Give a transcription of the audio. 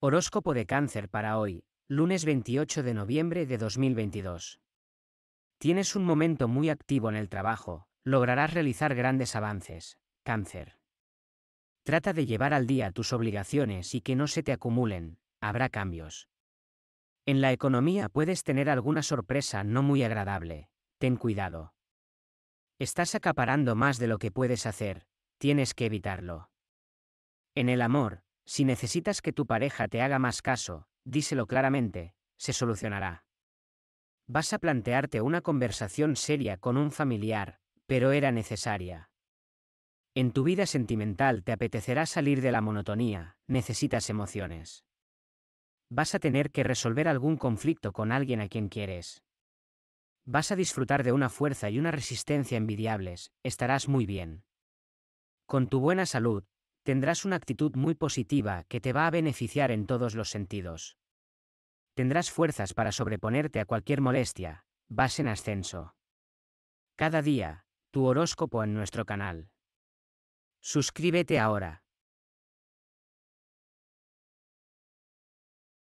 Horóscopo de cáncer para hoy, lunes 28 de noviembre de 2022. Tienes un momento muy activo en el trabajo, lograrás realizar grandes avances, cáncer. Trata de llevar al día tus obligaciones y que no se te acumulen, habrá cambios. En la economía puedes tener alguna sorpresa no muy agradable, ten cuidado. Estás acaparando más de lo que puedes hacer, tienes que evitarlo. En el amor, si necesitas que tu pareja te haga más caso, díselo claramente, se solucionará. Vas a plantearte una conversación seria con un familiar, pero era necesaria. En tu vida sentimental te apetecerá salir de la monotonía, necesitas emociones. Vas a tener que resolver algún conflicto con alguien a quien quieres. Vas a disfrutar de una fuerza y una resistencia envidiables, estarás muy bien. Con tu buena salud, Tendrás una actitud muy positiva que te va a beneficiar en todos los sentidos. Tendrás fuerzas para sobreponerte a cualquier molestia, vas en ascenso. Cada día, tu horóscopo en nuestro canal. Suscríbete ahora.